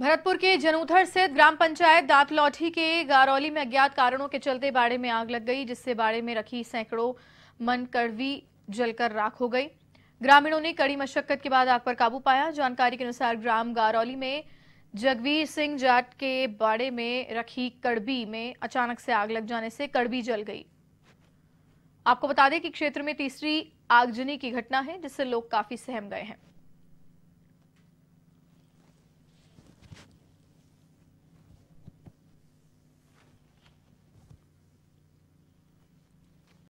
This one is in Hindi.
भरतपुर के जनूथर स्थित ग्राम पंचायत दातलौठी के गारौली में अज्ञात कारणों के चलते बाड़े में आग लग गई जिससे बाड़े में रखी सैकड़ों मन कड़वी जलकर राख हो गई ग्रामीणों ने कड़ी मशक्कत के बाद आग पर काबू पाया जानकारी के अनुसार ग्राम गारौली में जगवीर सिंह जाट के बाड़े में रखी कड़बी में अचानक से आग लग जाने से कड़बी जल गई आपको बता दें कि क्षेत्र में तीसरी आगजनी की घटना है जिससे लोग काफी सहम गए हैं